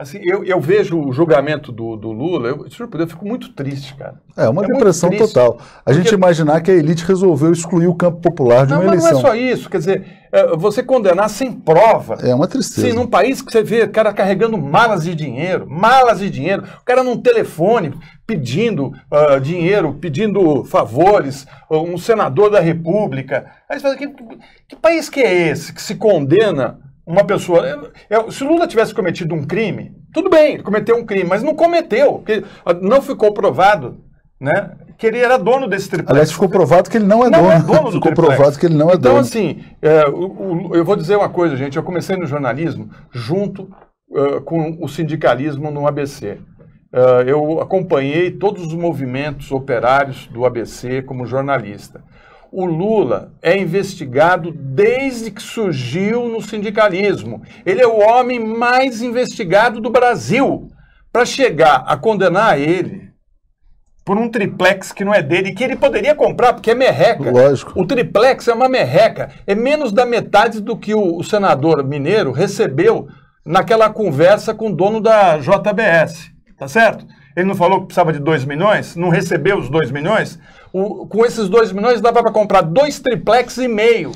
Assim, eu, eu vejo o julgamento do, do Lula, eu, surpreendo, eu fico muito triste, cara. É uma é depressão total. A gente imaginar que a elite resolveu excluir o campo popular de não, uma mas eleição. Não é só isso, quer dizer, é, você condenar sem prova. É uma tristeza. Sim, num país que você vê o cara carregando malas de dinheiro, malas de dinheiro, o cara num telefone pedindo uh, dinheiro, pedindo favores, um senador da república. Aí você fala, que, que país que é esse que se condena uma pessoa. Eu, eu, se Lula tivesse cometido um crime, tudo bem, ele cometeu um crime, mas não cometeu, porque não ficou provado né, que ele era dono desse triplex. Aliás, ficou provado que ele não é, não dono. é dono do Ficou triplex. provado que ele não é então, dono. Então, assim, é, o, o, eu vou dizer uma coisa, gente. Eu comecei no jornalismo junto uh, com o sindicalismo no ABC. Uh, eu acompanhei todos os movimentos operários do ABC como jornalista o Lula é investigado desde que surgiu no sindicalismo. Ele é o homem mais investigado do Brasil. Para chegar a condenar ele por um triplex que não é dele, que ele poderia comprar, porque é merreca. Lógico. O triplex é uma merreca. É menos da metade do que o, o senador mineiro recebeu naquela conversa com o dono da JBS. Tá certo? Ele não falou que precisava de 2 milhões? Não recebeu os 2 milhões? O, com esses 2 milhões dava para comprar dois triplex e meio.